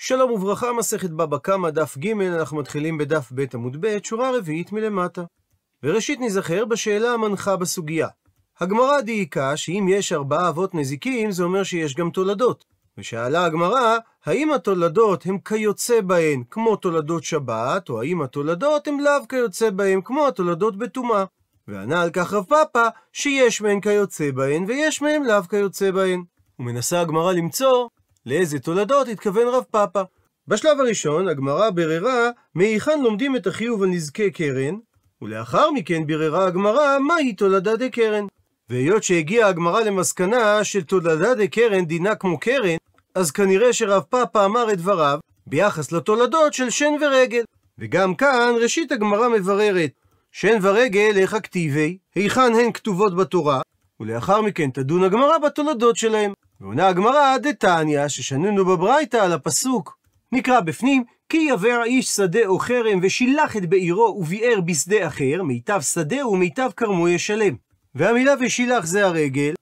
שלום וברכה, מסכת בבא קמא, דף ג', אנחנו מתחילים בדף ב' עמוד ב', שורה רביעית מלמטה. וראשית ניזכר בשאלה המנחה בסוגיה. הגמרא דייקה שאם יש ארבעה אבות נזיקים, זה אומר שיש גם תולדות. ושאלה הגמרא, האם התולדות הם כיוצא בהן כמו תולדות שבת, או האם התולדות הם לאו כיוצא בהן כמו התולדות בטומאה? וענה על כך רב פאפא, שיש מהן כיוצא בהן ויש מהן לאו כיוצא בהן. ומנסה הגמרא למצוא לאיזה תולדות התכוון רב פאפא. בשלב הראשון, הגמרא ביררה מהיכן לומדים את החיוב על נזקי קרן, ולאחר מכן ביררה הגמרא מהי תולדה דקרן. והיות שהגיעה הגמרא למסקנה שתולדה קרן דינה כמו קרן, אז כנראה שרב פאפא אמר את דבריו ביחס לתולדות של שן ורגל. וגם כאן ראשית הגמרא מבררת שן ורגל איך הכתיבי, היכן הן כתובות בתורה, ולאחר מכן תדון הגמרא בתולדות שלהם. ועונה הגמרא, דתניא, ששנינו בברייתא על הפסוק, נקרא בפנים, כי יבר איש שדה או חרם, ושילח את בעירו וביער בשדה אחר, מיטב שדה ומיטב כרמו ישלם. והמילה ושילח זה הרגל,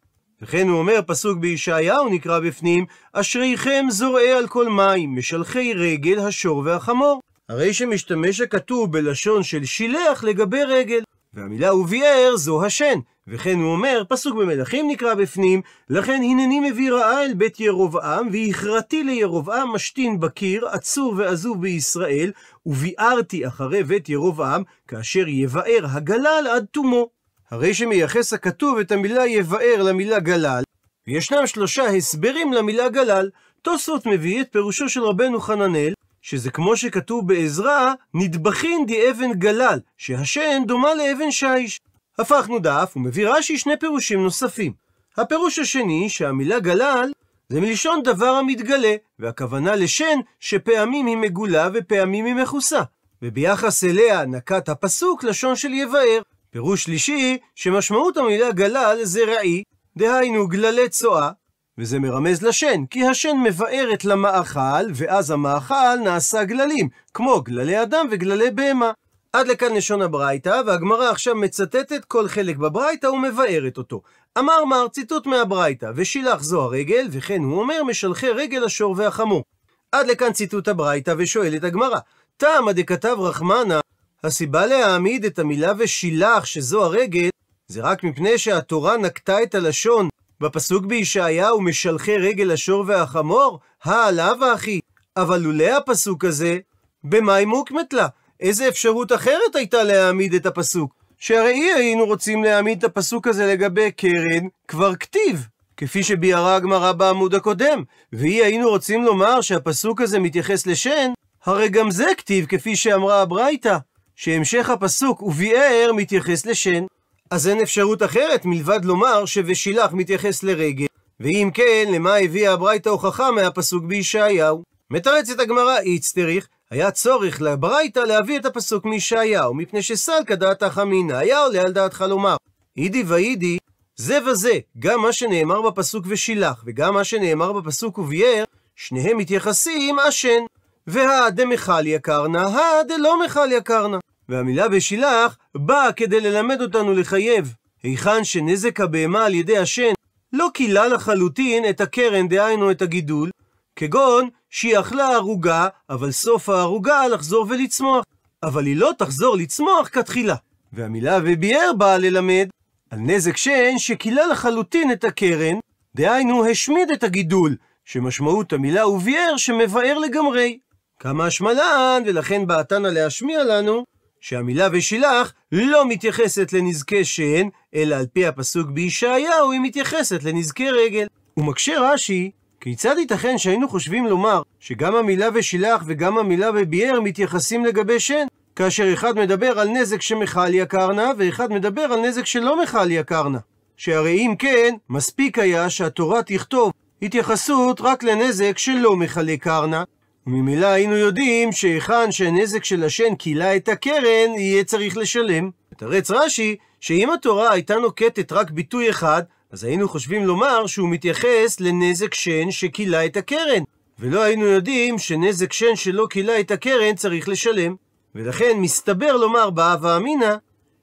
וכן הוא אומר פסוק בישעיהו נקרא בפנים, אשריכם זורעי על כל מים, משלחי רגל, השור והחמור. הרי שמשתמש הכתוב בלשון של שילח לגבי רגל, והמילה וביער זו השן, וכן הוא אומר, פסוק במלכים נקרא בפנים, לכן הנני מביא רעה אל בית ירבעם, והכרתי לירבעם משתין בקיר, עצור ועזוב בישראל, וביארתי אחרי בית ירבעם, כאשר יבאר הגלל עד תומו. הרי שמייחס הכתוב את המילה יבאר למילה גלל, וישנם שלושה הסברים למילה גלל. תוספות מביא את פירושו של רבנו חננאל, שזה כמו שכתוב בעזרא, נדבכין די אבן גלל, שהשן דומה לאבן שיש. הפכנו דף ומביא רש"י שני פירושים נוספים. הפירוש השני שהמילה גלל זה מלשון דבר המתגלה, והכוונה לשן שפעמים היא מגולה ופעמים היא מכוסה, וביחס אליה נקט הפסוק לשון של יבאר. פירוש שלישי, שמשמעות המילה גלל זה רעי, דהיינו גללי צואה, וזה מרמז לשן, כי השן מבארת למאכל, ואז המאכל נעשה גללים, כמו גללי אדם וגללי בהמה. עד לכאן לשון הברייתא, והגמרא עכשיו מצטטת כל חלק בברייתא ומבארת אותו. אמר מר, ציטוט מהברייתא, ושילח זו הרגל, וכן הוא אומר, משלחי רגל השור והחמור. עד לכאן ציטוט הברייתא, ושואלת הגמרא, תמא דכתב רחמנא, הסיבה להעמיד את המילה ושילח, שזו הרגל, זה רק מפני שהתורה נקטה את הלשון בפסוק בישעיהו, משלחי רגל השור והחמור, העלה אחי, אבל לולא הפסוק הזה, במאי מוקמת לה? איזה אפשרות אחרת הייתה להעמיד את הפסוק? שהרי אי היינו רוצים להעמיד את הפסוק הזה לגבי קרן כבר כתיב, כפי שביארה הגמרא בעמוד הקודם. ואי היינו רוצים לומר שהפסוק הזה מתייחס לשן, הרי גם זה כתיב כפי שאמרה הברייתא, שהמשך הפסוק וביאר מתייחס לשן. אז אין אפשרות אחרת מלבד לומר שבשילח מתייחס לרגל. ואם כן, למה הביאה הברייתא הוכחה מהפסוק בישעיהו? מתרצת הגמרא איצטריך, היה צורך לברייתא להביא את הפסוק מישעיהו, מפני שסלקא דעתך אמינא, היה עולה על דעתך לומר. אידי ואידי, זה וזה, גם מה שנאמר בפסוק ושילח, וגם מה שנאמר בפסוק ובייר, שניהם מתייחסים אשן. והא דמכל יקרנה, הא דלא מכל יקרנה. והמילה בשילח באה כדי ללמד אותנו לחייב. היכן שנזק הבהמה על ידי השן לא כילה לחלוטין את הקרן, דהיינו את הגידול, כגון שהיא אכלה ערוגה, אבל סוף הערוגה לחזור ולצמוח. אבל היא לא תחזור לצמוח כתחילה. והמילה וביאר באה ללמד על נזק שן שכילה לחלוטין את הקרן, דהיינו השמיד את הגידול, שמשמעות המילה וביאר שמבאר לגמרי. כמה השמלן, ולכן באתנה להשמיע לנו, שהמילה ושילח לא מתייחסת לנזקי שן, אלא על פי הפסוק בישעיהו היא מתייחסת לנזקי רגל. ומקשה רש"י כיצד ייתכן שהיינו חושבים לומר שגם המילה ושילח וגם המילה וביער מתייחסים לגבי שן, כאשר אחד מדבר על נזק שמכל יקרנה ואחד מדבר על נזק שלא מכל יקרנה? שהרי אם כן, מספיק היה שהתורה תכתוב התייחסות רק לנזק שלא מכלה קרנה, וממילא היינו יודעים שהיכן שהנזק של השן כילה את הקרן, יהיה צריך לשלם. מתרץ רש"י, שאם התורה הייתה נוקטת רק ביטוי אחד, אז היינו חושבים לומר שהוא מתייחס לנזק שן שכילה את הקרן, ולא היינו יודעים שנזק שן שלא כילה את הקרן צריך לשלם. ולכן מסתבר לומר באהבה אמינא,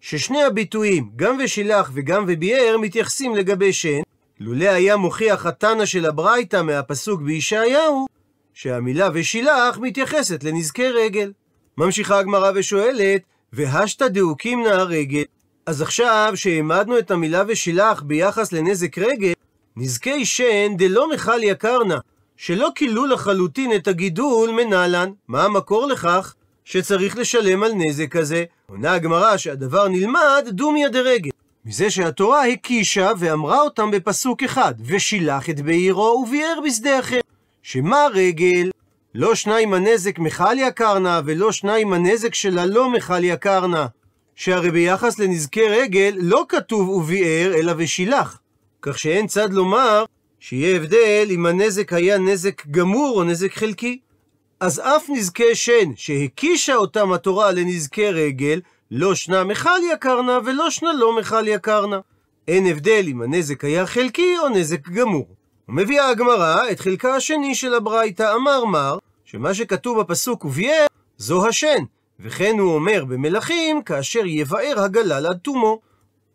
ששני הביטויים, גם ושילח וגם וביאר, מתייחסים לגבי שן, לולא היה מוכיח התנא של הברייתא מהפסוק בישעיהו, שהמילה ושילח מתייחסת לנזקי רגל. ממשיכה הגמרא ושואלת, והשתא דאוקימנא הרגל, אז עכשיו שהעמדנו את המילה ושילח ביחס לנזק רגל, נזקי שן דלא מכל יקרנה, שלא כילו לחלוטין את הגידול מנלן. מה המקור לכך שצריך לשלם על נזק כזה? עונה הגמרא שהדבר נלמד דומיה דרגל. מזה שהתורה הקישה ואמרה אותם בפסוק אחד, ושילח את בעירו וביער בשדה אחר. שמה רגל? לא שניים הנזק מכל יקרנה, ולא שניים הנזק שלה לא מכל יקרנה. שהרי ביחס לנזקי רגל לא כתוב וביער, אלא ושילח. כך שאין צד לומר שיהיה הבדל אם הנזק היה נזק גמור או נזק חלקי. אז אף נזקי שן שהקישה אותם התורה לנזקי רגל, לא שנה מכל יקרנה ולא שנה לא מכל יקרנה. אין הבדל אם הנזק היה חלקי או נזק גמור. מביאה הגמרא את חלקה השני של הברייתא, אמר מר, שמה שכתוב בפסוק וביער, זו השן, וכן הוא אומר במלכים, כאשר יבאר הגלל עד תומו.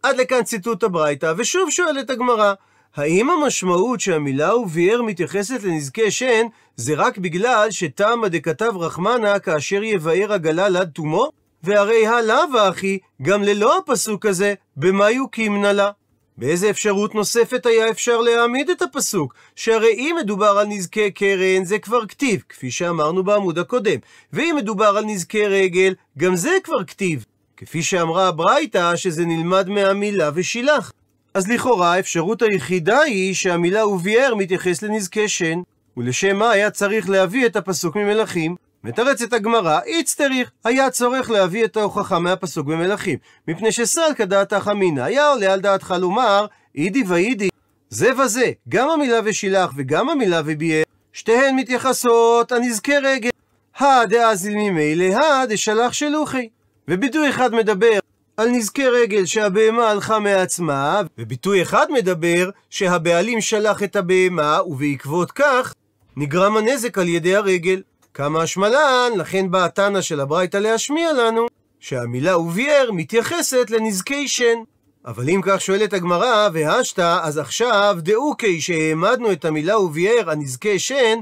עד לכאן ציטוט הברייתא, ושוב שואלת הגמרא, האם המשמעות שהמילה וביאר מתייחסת לנזקי שן, זה רק בגלל שתמא דכתב רחמנה כאשר יבאר הגלל עד תומו? והרי הלאו אחי, גם ללא הפסוק הזה, במה יוקימנה לה? באיזה אפשרות נוספת היה אפשר להעמיד את הפסוק? שהרי אם מדובר על נזקי קרן, זה כבר כתיב, כפי שאמרנו בעמוד הקודם. ואם מדובר על נזקי רגל, גם זה כבר כתיב, כפי שאמרה הברייתא, שזה נלמד מהמילה ושילח. אז לכאורה, האפשרות היחידה היא שהמילה וביאר מתייחס לנזקי שן. ולשם מה היה צריך להביא את הפסוק ממלכים? מתרצת הגמרא, איצטריך, היה צורך להביא את ההוכחה מהפסוק במלכים, מפני שסלקא דעתך אמינא, היה עולה על דעתך לומר, אידי ואידי, זה וזה, גם המילה ושילח וגם המילה וביאר, שתיהן מתייחסות הנזקי רגל. הא דאזיל ממילא, הא דשלח שלוחי. וביטוי אחד מדבר על נזקי רגל שהבהמה הלכה מעצמה, וביטוי אחד מדבר שהבעלים שלח את הבהמה, ובעקבות כך נגרם הנזק על ידי הרגל. כמה השמלן, לכן באה תנא של הברייתא להשמיע לנו, שהמילה וביאר מתייחסת לנזקי שן. אבל אם כך שואלת הגמרא, והשתא, אז עכשיו דאוקי שהעמדנו את המילה וביאר, הנזקי שן,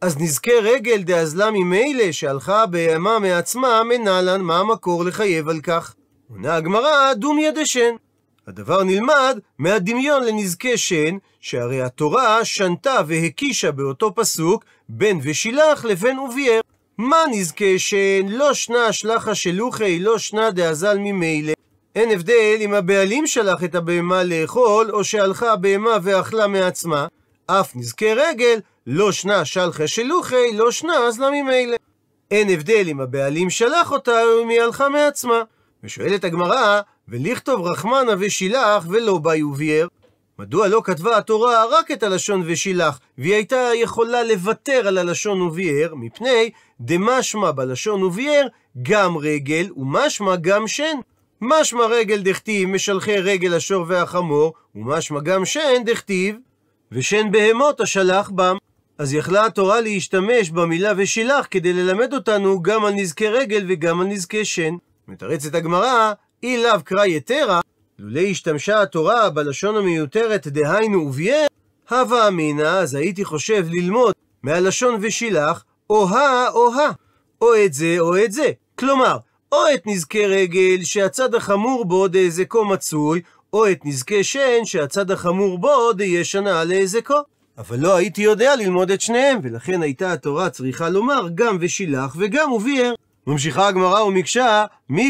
אז נזקי רגל דאזלה ממילא, שהלכה בהמה מעצמה, מנלן, מה המקור לחייב על כך? עונה הגמרא, דומיה דשן. הדבר נלמד מהדמיון לנזקי שן, שהרי התורה שנתה והקישה באותו פסוק בן ושילח לבן וביער. מה נזכה שאין לא שנה השלחה שלוחי, לא שנה דאזל ממילא. אין הבדל אם הבעלים שלח את הבהמה לאכול, או שהלכה הבהמה ואכלה מעצמה. אף נזקי רגל, לא שנה שלחה שלוחי, לא שנה אזלה ממילא. אין הבדל אם הבעלים שלח אותה או אם היא הלכה מעצמה. ושואלת הגמרא, ולכתוב רחמנה ושילח ולא באי מדוע לא כתבה התורה רק את הלשון ושילח, והיא הייתה יכולה לוותר על הלשון וביער, מפני דמשמע בלשון וביער גם רגל, ומשמע גם שן. משמע רגל דכתיב משלחי רגל השור והחמור, ומשמע גם שן דכתיב ושן בהמות השלח בם. אז יכלה התורה להשתמש במילה ושילח כדי ללמד אותנו גם על נזקי רגל וגם על נזקי שן. מתרצת הגמרא, אי לאו קרא יתרה, לולי השתמשה התורה בלשון המיותרת דהיינו וביה, הווה אמינא, אז הייתי חושב ללמוד מהלשון ושילח, או-הא או-הא, או את זה או את זה. כלומר, או את נזקי רגל שהצד החמור בו דהזקו מצוי, או את נזקי שן שהצד החמור בו דהישנה להזקו. אבל לא הייתי יודע ללמוד את שניהם, ולכן הייתה התורה צריכה לומר גם ושילח וגם וביאר. ממשיכה הגמרא ומקשה,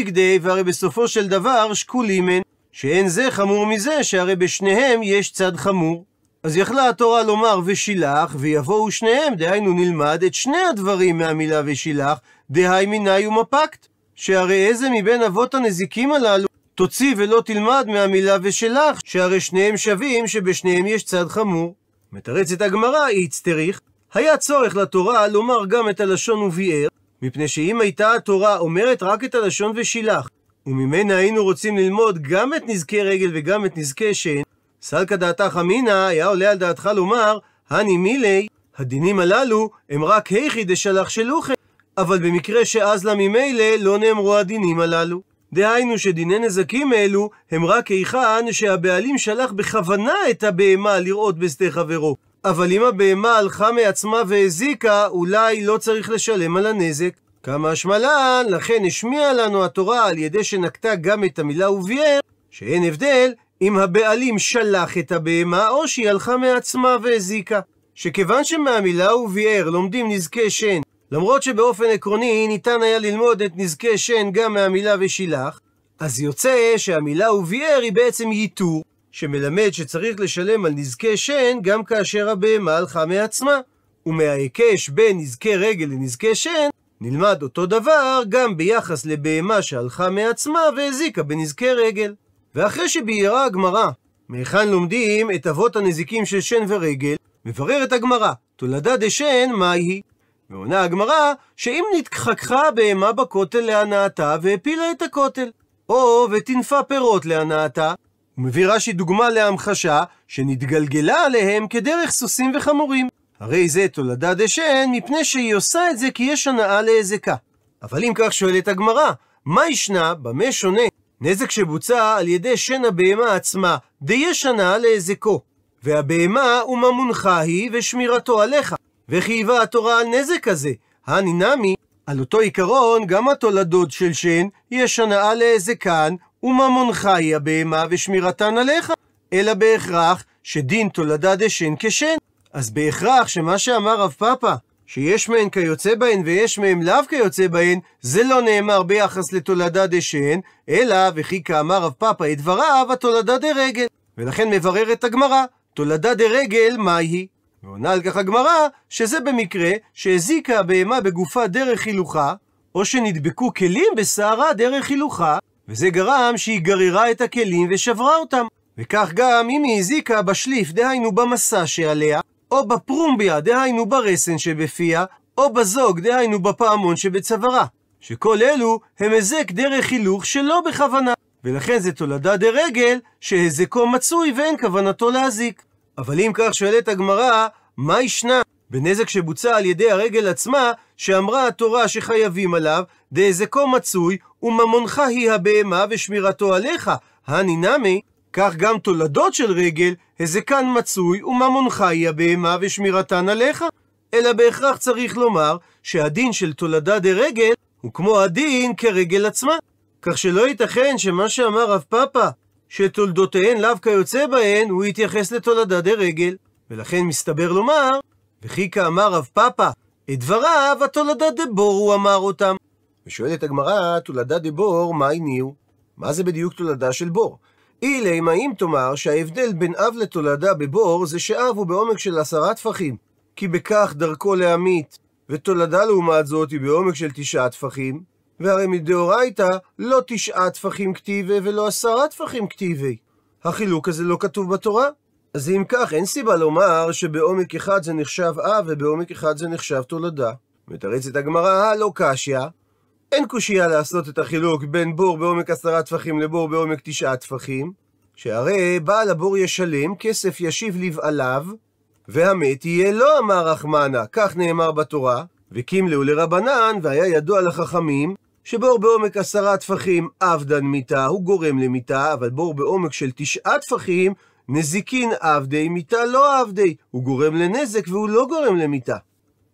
כדי, והרי בסופו של דבר שקולים הן. שאין זה חמור מזה, שהרי בשניהם יש צד חמור. אז יכלה התורה לומר ושילח, ויבואו שניהם, דהיינו נלמד את שני הדברים מהמילה ושילח, דהי מיני ומפקת. שהרי איזה מבין אבות הנזיקים הללו תוציא ולא תלמד מהמילה ושלך, שהרי שניהם שווים שבשניהם יש צד חמור. מתרצת הגמרא, היא הצטריך. היה צורך לתורה לומר גם את הלשון וביאר, מפני שאם הייתה התורה אומרת רק את הלשון ושילח, וממנה היינו רוצים ללמוד גם את נזקי רגל וגם את נזקי שן. סלקא דעתך אמינא, היה עולה על דעתך לומר, הני מילי, הדינים הללו הם רק היכי דשלח שלוחי, אבל במקרה לה ממילא לא נאמרו הדינים הללו. דהיינו שדיני נזקים אלו הם רק היכן שהבעלים שלח בכוונה את הבהמה לראות בשדה חברו. אבל אם הבהמה הלכה מעצמה והזיקה, אולי לא צריך לשלם על הנזק. כמה שמלן, לכן השמיעה לנו התורה על ידי שנקטה גם את המילה וביאר, שאין הבדל אם הבעלים שלח את הבהמה או שהיא הלכה מעצמה והזיקה. שכיוון שמהמילה וביאר לומדים נזקי שן, למרות שבאופן עקרוני ניתן היה ללמוד את נזקי שן גם מהמילה ושילח, אז יוצא שהמילה וביאר היא בעצם ייתור, שמלמד שצריך לשלם על נזקי שן גם כאשר הבהמה הלכה מעצמה. ומההיקש בין נזקי רגל לנזקי שן, נלמד אותו דבר גם ביחס לבהמה שהלכה מעצמה והזיקה בנזקי רגל. ואחרי שביארה הגמרא מהיכן לומדים את אבות הנזיקים של שן ורגל, מבררת הגמרא, תולדה דשן, מהי היא? ועונה הגמרא, שאם נתחככה בהמה בכותל להנאתה והפילה את הכותל, או וטינפה פירות להנאתה, ומביא רש"י דוגמה להמחשה שנתגלגלה עליהם כדרך סוסים וחמורים. הרי זה תולדה דשן, מפני שהיא עושה את זה כי יש הנאה להזקה. אבל אם כך שואלת הגמרא, מה ישנה, במה שונה, נזק שבוצע על ידי שן הבהמה עצמה, דיש הנאה להזקו. והבהמה וממונך היא ושמירתו עליך. וחייבה התורה על נזק הזה, נמי, על אותו עיקרון, גם התולדות של שן, יש הנאה להזקן, וממונך היא הבהמה ושמירתן עליך. אלא בהכרח שדין תולדה דשן כשן. אז בהכרח שמה שאמר רב פאפא, שיש מהן כיוצא בהן ויש מהן לאו כיוצא בהן, זה לא נאמר ביחס לתולדה דשן, אלא וכי כאמר רב פאפא את דבריו, התולדה דרגל. ולכן מבררת הגמרא, תולדה דרגל, מהי? ועונה על כך הגמרא, שזה במקרה שהזיקה הבהמה בגופה דרך הילוכה, או שנדבקו כלים בסערה דרך הילוכה, וזה גרם שהיא גררה את הכלים ושברה אותם. וכך גם אם היא הזיקה בשליף, דהיינו במסע שעליה, או בפרומביה, דהיינו ברסן שבפיה, או בזוג, דהיינו בפעמון שבצווארה. שכל אלו הם היזק דרך הילוך שלא בכוונה, ולכן זה תולדה דרגל שהיזקו מצוי ואין כוונתו להזיק. אבל אם כך שואלת הגמרא, מה ישנה בנזק שבוצע על ידי הרגל עצמה, שאמרה התורה שחייבים עליו, דהיזקו מצוי, וממונך היא הבהמה ושמירתו עליך, הני נמי, כך גם תולדות של רגל, הזקן מצוי וממונך היא הבהמה ושמירתן עליך. אלא בהכרח צריך לומר שהדין של תולדה דרגל הוא כמו הדין כרגל עצמה. כך שלא ייתכן שמה שאמר רב פאפא, שתולדותיהן לאו כיוצא בהן, הוא יתייחס לתולדה דרגל. ולכן מסתבר לומר, וכי כאמר רב פאפא, את דבריו התולדה דבור הוא אמר אותם. ושואלת הגמרא, תולדה דבור, מה הניעו? מה זה בדיוק תולדה של בור? אילי, מה אם תאמר שההבדל בין אב לתולדה בבור זה שאב הוא בעומק של עשרה טפחים, כי בכך דרכו להמית, ותולדה לעומת זאת היא בעומק של תשעה טפחים, והרי מדאורייתא לא תשעה טפחים כתיבי ולא עשרה טפחים כתיבי. החילוק הזה לא כתוב בתורה. אז אם כך, אין סיבה לומר שבעומק אחד זה נחשב אב ובעומק אחד זה נחשב תולדה. מתרצת הגמרא, הלא קשיא, אין קושייה לעשות את החילוק בין בור בעומק עשרה טפחים לבור בעומק תשעה טפחים, שהרי בעל הבור ישלם, כסף ישיב לבעליו, והמת יהיה לו, אמר רחמנה, כך נאמר בתורה, וקימלו לרבנן, והיה ידוע לחכמים, שבור בעומק עשרה טפחים אבדן מיתה, הוא גורם למיתה, אבל בור בעומק של תשעה טפחים, נזיקין עבדי, מיתה לא עבדי, הוא גורם לנזק והוא לא גורם למיתה.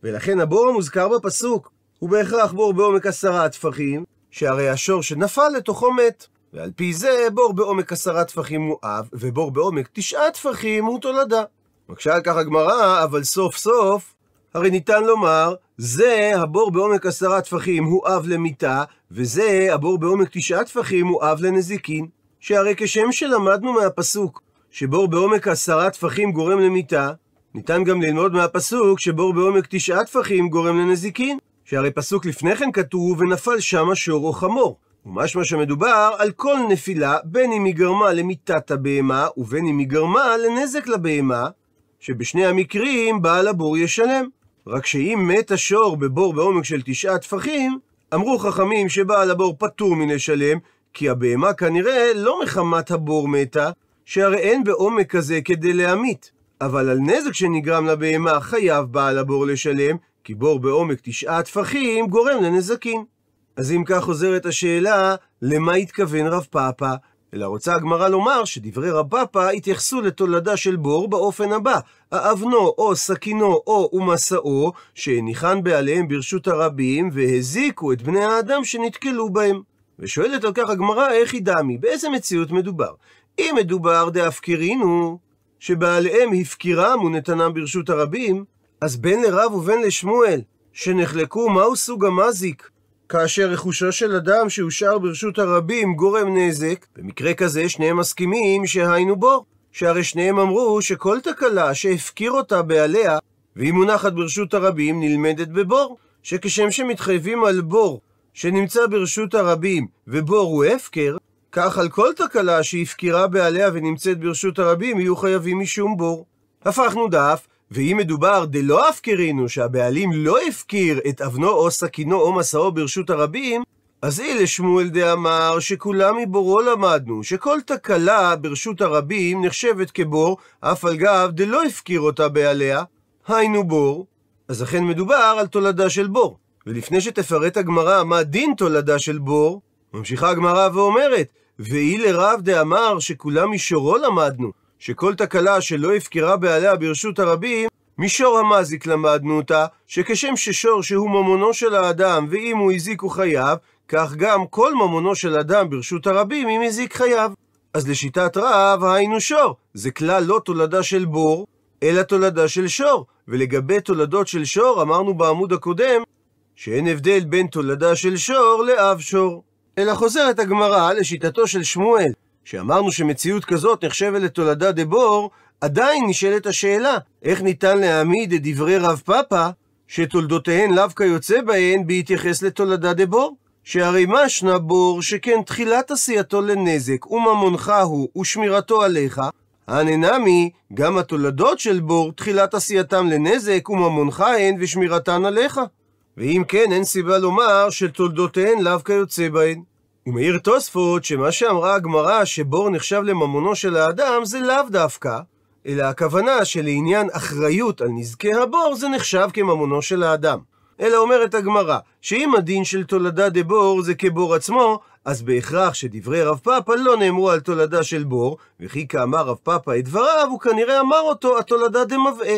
ולכן הבור המוזכר בפסוק, הוא בהכרח בור בעומק עשרה טפחים, שהרי השור שנפל לתוכו מת. ועל פי זה, בור בעומק עשרה טפחים הוא אב, ובור בעומק תשעה טפחים הוא תולדה. מקשה על כך הגמרא, אבל סוף סוף, הרי ניתן לומר, זה הבור בעומק עשרה טפחים הוא אב למיתה, וזה הבור בעומק תשעה טפחים הוא אב לנזיקין. שהרי כשם שלמדנו מהפסוק, שבור בעומק עשרה טפחים גורם למיתה, ניתן גם ללמוד מהפסוק שבור בעומק תשעה טפחים גורם לנזיקין. שהרי פסוק לפני כן כתוב, ונפל שם שור או חמור. ומשמע שמדובר על כל נפילה, בין אם היא גרמה למיתת הבהמה, ובין אם היא גרמה לנזק לבהמה, שבשני המקרים בעל הבור ישלם. רק שאם מת השור בבור בעומק של תשעה טפחים, אמרו חכמים שבעל הבור פטור מלשלם, כי הבהמה כנראה לא מחמת הבור מתה, שהרי אין בעומק כזה כדי להמית. אבל על נזק שנגרם לבהמה חייב בעל הבור לשלם, כי בור בעומק תשעה טפחים גורם לנזקים. אז אם כך חוזרת השאלה, למה התכוון רב פאפא? אלא רוצה הגמרא לומר שדברי רב פאפא התייחסו לתולדה של בור באופן הבא: האבנו או סכינו או ומסעו, שניחן בעליהם ברשות הרבים, והזיקו את בני האדם שנתקלו בהם. ושואלת על כך הגמרא איך היא דמי, באיזה מציאות מדובר? אם מדובר דאפקירינו, שבעליהם הפקירם ונתנם ברשות הרבים, אז בין לרב ובין לשמואל, שנחלקו מהו סוג המזיק, כאשר רכושו של אדם שהושאר ברשות הרבים גורם נזק, במקרה כזה שניהם מסכימים שהיינו בו. שהרי שניהם אמרו שכל תקלה שהפקיר אותה בעליה, והיא מונחת ברשות הרבים, נלמדת בבור. שכשם שמתחייבים על בור שנמצא ברשות הרבים, ובור הוא הפקר, כך על כל תקלה שהפקירה בעליה ונמצאת ברשות הרבים, יהיו חייבים משום בור. הפכנו דף, ואם מדובר דלא הפקרינו, שהבעלים לא הפקיר את אבנו או סכינו או מסעו ברשות הרבים, אז אי לשמואל דאמר שכולם מבורו למדנו, שכל תקלה ברשות הרבים נחשבת כבור, אף על גב דלא הפקיר אותה בעליה, היינו בור. אז אכן מדובר על תולדה של בור. ולפני שתפרט הגמרא מה דין תולדה של בור, ממשיכה הגמרא ואומרת, ואי לרב דאמר שכולם מישורו למדנו, שכל תקלה שלא הפקרה בעליה ברשות הרבים, משור המזיק למדנו אותה, שכשם ששור שהוא ממונו של האדם, ואם הוא הזיק הוא חייב, כך גם כל ממונו של אדם ברשות הרבים, אם הזיק חייב. אז לשיטת רב, היינו שור. זה כלל לא תולדה של בור, אלא תולדה של שור. ולגבי תולדות של שור, אמרנו בעמוד הקודם, שאין הבדל בין תולדה של שור לאב שור. אלא חוזרת הגמרא לשיטתו של שמואל, שאמרנו שמציאות כזאת נחשבת לתולדה דבור, עדיין נשאלת השאלה, איך ניתן להעמיד את דברי רב פאפא, שתולדותיהן לאו כיוצא בהן, בהתייחס לתולדה דבור? שהרי משנה בור, שכן תחילת עשייתו לנזק, וממונך הוא, ושמירתו עליך, הננמי, גם התולדות של בור, תחילת עשייתם לנזק, וממונך הן, ושמירתן עליך. ואם כן, אין סיבה לומר שתולדותיהן לאו כיוצא בהן. הוא מעיר תוספות שמה שאמרה הגמרא שבור נחשב לממונו של האדם זה לאו דווקא, אלא הכוונה שלעניין אחריות על נזקי הבור זה נחשב כממונו של האדם. אלא אומרת הגמרא, שאם הדין של תולדה דה בור זה כבור עצמו, אז בהכרח שדברי רב פאפה לא נאמרו על תולדה של בור, וכי כאמר רב פאפה את דבריו, הוא כנראה אמר אותו התולדה דה דמבעה.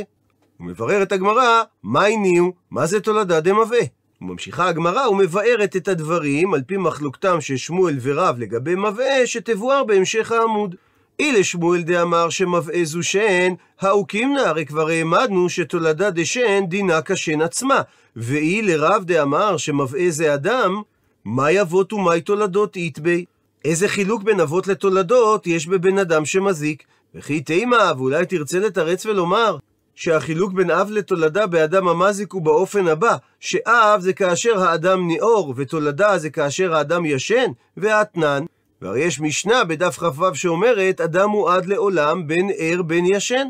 ומבררת הגמרא, מה הניעו? מה זה תולדה דה דמבעה? וממשיכה הגמרא ומבארת את הדברים על פי מחלוקתם של שמואל ורב לגבי מבעה שתבואר בהמשך העמוד. אי לשמואל דאמר שמבעה זו שן, האוקימנה הרי כבר העמדנו שתולדה דשן דינה כשן עצמה, ואי לרב דאמר שמבעה זה אדם, מהי אבות ומהי תולדות איתבי? איזה חילוק בין אבות לתולדות יש בבן אדם שמזיק? וכי תימה, ואולי תרצה לתרץ ולומר, שהחילוק בין אב לתולדה באדם המזיק הוא באופן הבא, שאב זה כאשר האדם ניאור, ותולדה זה כאשר האדם ישן, והאתנן. והרי יש משנה בדף כ"ו שאומרת, אדם הוא עד לעולם בין ער בין ישן.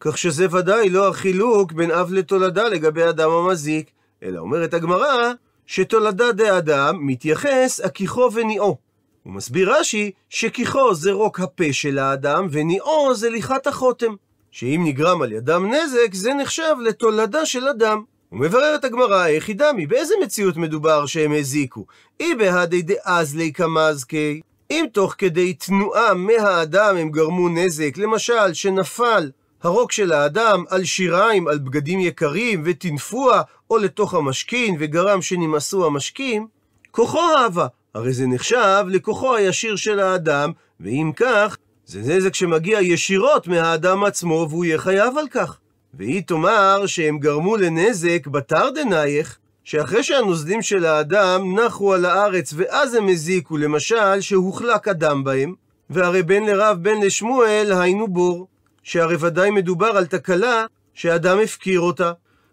כך שזה ודאי לא החילוק בין אב לתולדה לגבי אדם המזיק, אלא אומרת הגמרא, שתולדה דאדם מתייחס הכיחו וניאו. הוא מסביר רש"י שכיחו זה רוק הפה של האדם, וניאו זה ליכת החותם. שאם נגרם על ידם נזק, זה נחשב לתולדה של אדם. ומבררת הגמרא, היחידה מבאיזה מציאות מדובר שהם הזיקו? אי בהדי דאזלי קמזקי. אם תוך כדי תנועה מהאדם הם גרמו נזק, למשל, שנפל הרוק של האדם על שיריים, על בגדים יקרים, וטינפוע, או לתוך המשכין, וגרם שנמאסו המשכין, כוחו אהבה. הרי זה נחשב לכוחו הישיר של האדם, ואם כך, זה נזק שמגיע ישירות מהאדם עצמו, והוא יהיה חייב על כך. והיא תאמר שהם גרמו לנזק דנייך, שאחרי שהנוזלים של האדם נחו על הארץ ואז הם הזיקו, למשל, שהוחלק אדם בהם, והרי בן לרב בן לשמואל היינו בור, שהרי ודאי מדובר על תקלה שאדם הפקיר אותה,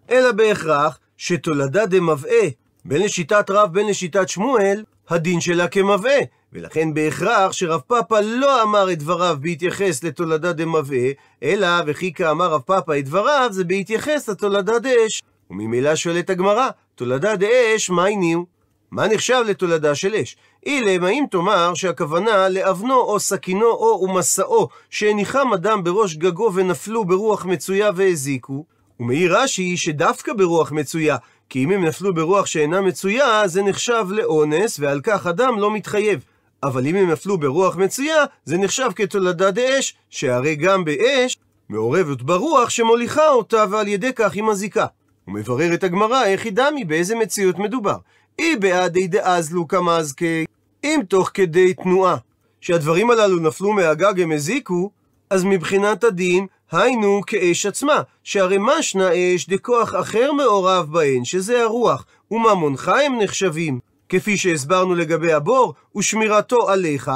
אלא בהכרח שתולדה דמבעה, בין לשיטת רב בין לשיטת שמואל, הדין שלה כמבעה, ולכן בהכרח שרב פאפה לא אמר את דבריו בהתייחס לתולדה דמבה, אלא וכי כאמר רב פאפה את דבריו, זה בהתייחס לתולדה דאש. וממילא שואלת הגמרא, תולדה דאש, מהי ניהו? מה נחשב לתולדה של אש? אילם, האם תאמר שהכוונה לאבנו או סכינו או ומסעו, שהניחם אדם בראש גגו ונפלו ברוח מצויה והזיקו? ומעיר רש"י שדווקא ברוח מצויה, כי אם הם נפלו ברוח שאינה מצויה, זה נחשב לאונס, ועל כך אדם לא מתחייב. אבל אם הם נפלו ברוח מצויה, זה נחשב כתולדה דאש, שהרי גם באש מעורבת ברוח שמוליכה אותה, ועל ידי כך היא מזיקה. הוא מברר את הגמרא איך היא דמי, באיזה מציאות מדובר. אי בעדי דאזלו כמזקי, אם תוך כדי תנועה. שהדברים הללו נפלו מהגג הם הזיקו, אז מבחינת הדין, היינו כאש עצמה, שהרי משנה אש דכוח אחר מעורב בהן, שזה הרוח, וממונך הם נחשבים. כפי שהסברנו לגבי הבור, ושמירתו עליך,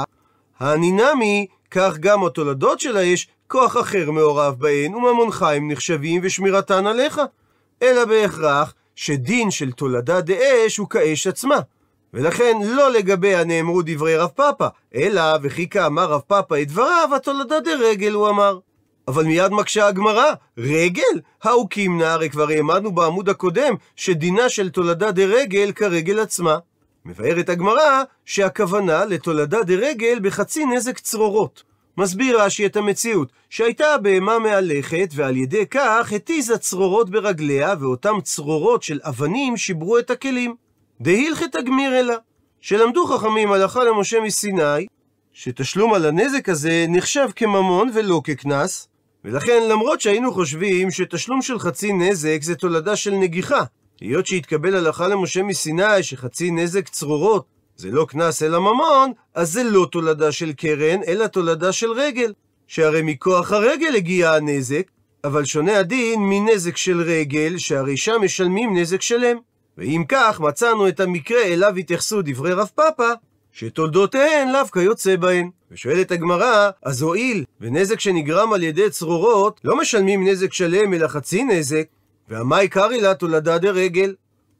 הנינמי, כך גם התולדות של האש, כוח אחר מעורב בהן, וממונך הם נחשבים ושמירתן עליך. אלא בהכרח שדין של תולדה דאש הוא כאש עצמה. ולכן לא לגבי הנאמרו דברי רב פאפא, אלא וכי כאמר רב פאפא את דבריו, התולדה דרגל הוא אמר. אבל מיד מקשה הגמרא, רגל? האוקימנה, הרי כבר העמדנו בעמוד הקודם, שדינה של תולדה דרגל כרגל עצמה. מבארת הגמרא שהכוונה לתולדה דרגל בחצי נזק צרורות. מסביר רש"י את המציאות, שהייתה בהמה מהלכת, ועל ידי כך התיזה צרורות ברגליה, ואותם צרורות של אבנים שיברו את הכלים. דהילכת הגמיר אלה, שלמדו חכמים הלכה למשה מסיני, שתשלום על הנזק הזה נחשב כממון ולא כקנס, ולכן למרות שהיינו חושבים שתשלום של חצי נזק זה תולדה של נגיחה, היות שהתקבל הלכה למשה מסיני שחצי נזק צרורות זה לא קנס אלא ממון, אז זה לא תולדה של קרן, אלא תולדה של רגל. שהרי מכוח הרגל הגיע הנזק, אבל שונה הדין מנזק של רגל, שהרי שם משלמים נזק שלם. ואם כך, מצאנו את המקרה אליו התייחסו דברי רב פאפא, שתולדותיהן לאו כיוצא בהן. ושואלת הגמרא, אז הואיל ונזק שנגרם על ידי צרורות, לא משלמים נזק שלם אלא חצי נזק, והמאי קרעי לה תולדה דרגל.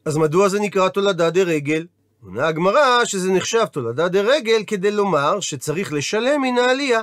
אז מדוע זה נקרא תולדה דרגל? עונה הגמרא שזה נחשב תולדה דרגל כדי לומר שצריך לשלם מן העלייה.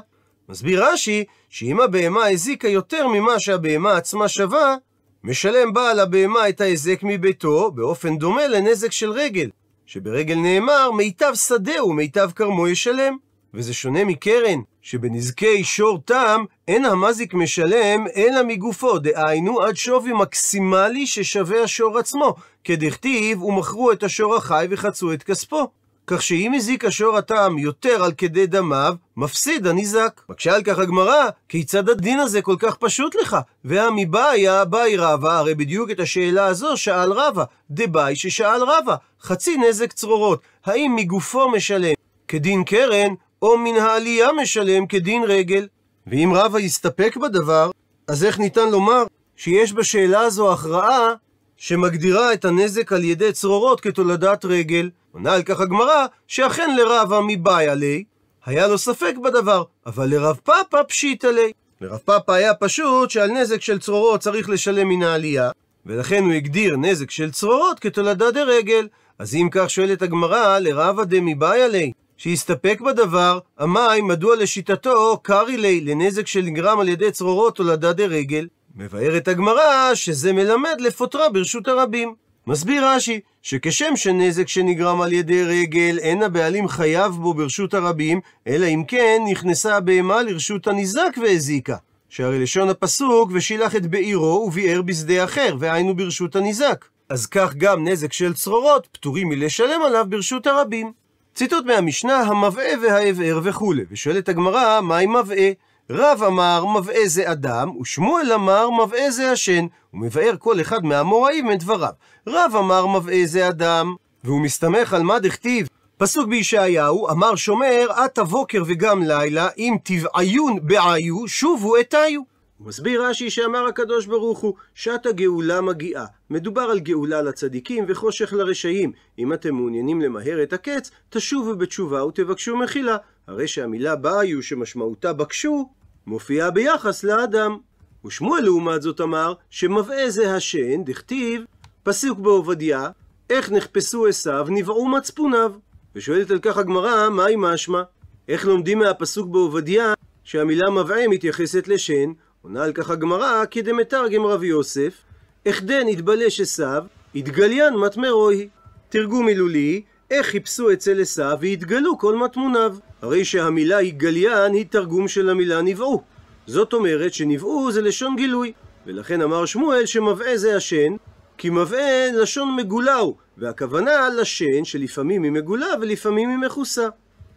מסביר רש"י שאם הבהמה הזיקה יותר ממה שהבהמה עצמה שווה, משלם בעל הבהמה את ההיזק מביתו באופן דומה לנזק של רגל, שברגל נאמר מיטב שדהו ומיטב כרמו ישלם. וזה שונה מקרן, שבנזקי שור תם אין המזיק משלם אלא מגופו, דהיינו עד שווי מקסימלי ששווה השור עצמו, כדכתיב ומכרו את השור החי וחצו את כספו. כך שאם הזיק השור התם יותר על כדי דמיו, מפסיד הניזק. מקשה על כך הגמרא, כיצד הדין הזה כל כך פשוט לך? והמבעיה באי רבא, הרי בדיוק את השאלה הזו שאל רבא, דבאי ששאל רבא, חצי נזק צרורות, האם מגופו משלם כדין קרן, או מן העלייה משלם כדין רגל. ואם רבא יסתפק בדבר, אז איך ניתן לומר שיש בשאלה הזו הכרעה שמגדירה את הנזק על ידי צרורות כתולדת רגל? עונה על כך הגמרא, שאכן לרבא מבאי עלי, היה לו ספק בדבר, אבל לרב פאפא פשיט עלי. לרב פאפא היה פשוט שעל נזק של צרורות צריך לשלם מן העלייה, ולכן הוא הגדיר נזק של צרורות כתולדת דרגל. אז אם כך שואלת הגמרא, לרבא דמבאי עלי, שהסתפק בדבר, המים, מדוע לשיטתו, קרי לי לנזק שנגרם על ידי צרורות הולדה דרגל? מבארת הגמרא שזה מלמד לפוטרה ברשות הרבים. מסביר רש"י, שכשם שנזק שנגרם על ידי רגל, אין הבעלים חייב בו ברשות הרבים, אלא אם כן נכנסה הבהמה לרשות הניזק והזיקה. שהרי לשון הפסוק, ושילח את בעירו וביער בשדה אחר, והיינו ברשות הניזק. אז כך גם נזק של צרורות, פטורים מלשלם עליו ברשות הרבים. ציטוט מהמשנה, המבעה והאבער וכולי, ושואלת הגמרא, מהי מבעה? רב אמר, מבעה זה אדם, ושמואל אמר, מבעה זה השן. ומבאר כל אחד מהאמוראים את דבריו. רב אמר, מבעה זה אדם, והוא מסתמך על מה דכתיב. פסוק בישעיהו, אמר שומר, עת הבוקר וגם לילה, אם תבעיון בעיו, שובו אתיו. מסביר רש"י שאמר הקדוש ברוך הוא, שעת הגאולה מגיעה. מדובר על גאולה לצדיקים וחושך לרשעים. אם אתם מעוניינים למהר את הקץ, תשובו בתשובה ותבקשו מחילה. הרי שהמילה באיו שמשמעותה בקשו, מופיעה ביחס לאדם. ושמואל לעומת זאת אמר, שמבעה זה השן, דכתיב, פסוק בעובדיה, איך נחפשו עשיו, נבעו מצפוניו. ושואלת על כך הגמרא, מהי משמע? איך לומדים מהפסוק בעובדיה שהמילה מבעה מתייחסת לשן, עונה על כך הגמרא, כדמתרגם רב יוסף, אחדן התבלש עשיו, התגליין מטמרוי. תרגום מילולי, איך חיפשו אצל עשיו והתגלו כל מטמוניו. הרי שהמילה התגליין היא תרגום של המילה נבעו. זאת אומרת שנבעו זה לשון גילוי. ולכן אמר שמואל שמבעה זה השן, כי מבעה לשון מגולה הוא, והכוונה לשן שלפעמים היא מגולה ולפעמים היא מכוסה.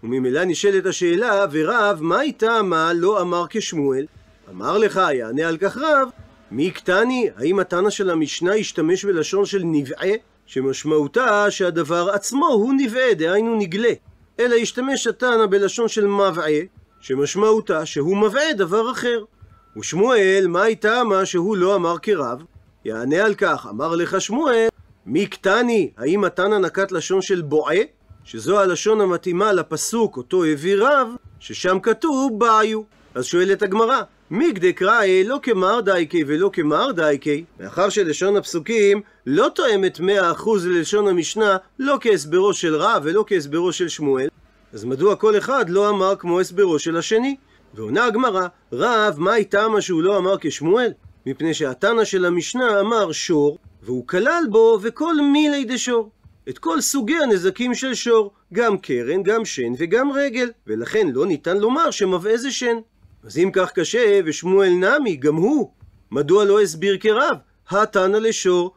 וממילא נשאלת השאלה, ורב, מה איתה מה לא אמר כשמואל? אמר לך, יענה על כך רב, מי קטני? האם התנא של המשנה השתמש בלשון של נבעה, שמשמעותה שהדבר עצמו הוא נבעה, דהיינו נגלה. אלא השתמש התנא בלשון של מבעה, שמשמעותה שהוא מבעה דבר אחר. ושמואל, מה הייתה מה שהוא לא אמר כרב? יענה על כך, אמר לך שמואל, מי קטני? האם התנא נקט לשון של בועה? שזו הלשון המתאימה לפסוק אותו הביא רב, ששם כתוב בעיו. אז שואלת הגמרא, מיגדי קראי לא כמר דייקי ולא כמר דייקי, מאחר שלשון הפסוקים לא תואמת 100% ללשון המשנה, לא כהסברו של רע ולא כהסברו של שמואל, אז מדוע כל אחד לא אמר כמו הסברו של השני? ועונה הגמרא, רב, הייתה מה שהוא לא אמר כשמואל? מפני שהתנא של המשנה אמר שור, והוא כלל בו וכל מילי דשור. את כל סוגי הנזקים של שור, גם קרן, גם שן וגם רגל, ולכן לא ניתן לומר שמבעה זה שן. אז אם כך קשה, ושמואל נמי, גם הוא, מדוע לא הסביר כרב? התנא לשור.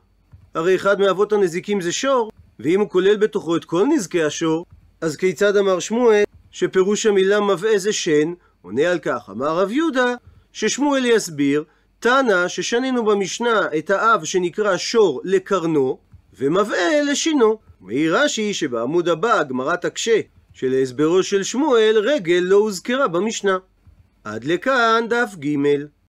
הרי אחד מאבות הנזיקים זה שור, ואם הוא כולל בתוכו את כל נזקי השור, אז כיצד אמר שמואל שפירוש המילה מבעה זה שן? עונה על כך, אמר רב יהודה, ששמואל יסביר, תנא ששנינו במשנה את האב שנקרא שור לקרנו, ומבעה לשינו. מעיר רש"י שבעמוד הבא הגמרא תקשה שלהסברו של שמואל רגל לא הוזכרה במשנה. עד לכאן דף ג'.